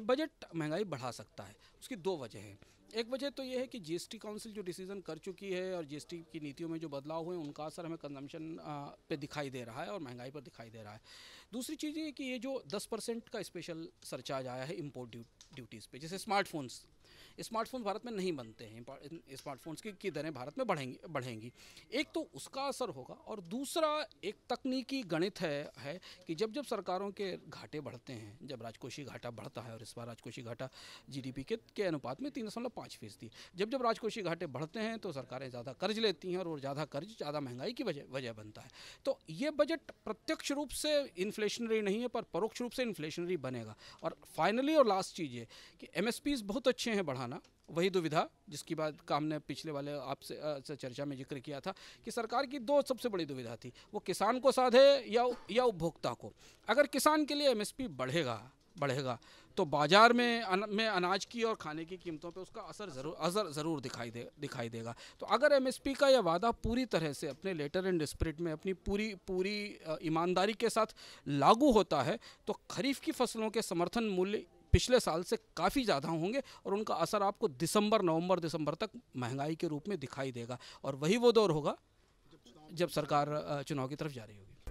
budget महंगाई बढ़ा सकता है उसकी दो वजह है एक वजह तो ये है कि जीएसटी काउंसिल जो डिसीजन कर चुकी है और जीएसटी की नीतियों में जो बदलाव हुए उनका असर हमें कंजम्पशन पे दिखाई दे रहा है और महंगाई पर दिखाई दे रहा है दूसरी चीज़ ये कि ये जो 10 परसेंट का स्पेशल सरचार्ज आया है इम्पोर्ट ड्यूटीज़ पे जैसे स्मार्टफोन्स स्मार्टफोन भारत में नहीं बनते हैं स्मार्टफोन्स की, की दरें भारत में बढ़ेंगी बढ़ेंगी एक तो उसका असर होगा और दूसरा एक तकनीकी गणित है है कि जब जब सरकारों के घाटे बढ़ते हैं जब राजकोषीय घाटा बढ़ता है और इस बार राजकोषीय घाटा जीडीपी के के अनुपात में तीन दशमलव पाँच फीसदी जब जब राजकोषीय घाटे बढ़ते हैं तो सरकारें ज़्यादा कर्ज लेती हैं और ज़्यादा कर्ज ज़्यादा महंगाई की वजह वजह बनता है तो ये बजट प्रत्यक्ष रूप से इन्फ्लेशनरी नहीं है पर परोक्ष रूप से इन्फ्लेशनरी बनेगा और फाइनली और लास्ट चीज़ ये कि एम बहुत अच्छे हैं बढ़ा बढ़ाना वही दुविधा जिसकी बात का हमने पिछले वाले आपसे चर्चा में जिक्र किया था कि सरकार की दो सबसे बड़ी दुविधा थी वो किसान को साधे या या उपभोक्ता को अगर किसान के लिए एमएसपी बढ़ेगा बढ़ेगा तो बाजार में अन, में अनाज की और खाने की कीमतों पे उसका असर ज़रूर असर ज़रूर दिखाई दे दिखाई देगा तो अगर एमएसपी का यह वादा पूरी तरह से अपने लेटर एंड स्प्रिट में अपनी पूरी पूरी ईमानदारी के साथ लागू होता है तो खरीफ की फसलों के समर्थन मूल्य पिछले साल से काफ़ी ज़्यादा होंगे और उनका असर आपको दिसंबर नवंबर दिसंबर तक महंगाई के रूप में दिखाई देगा और वही वो दौर होगा जब सरकार चुनाव की तरफ जा रही होगी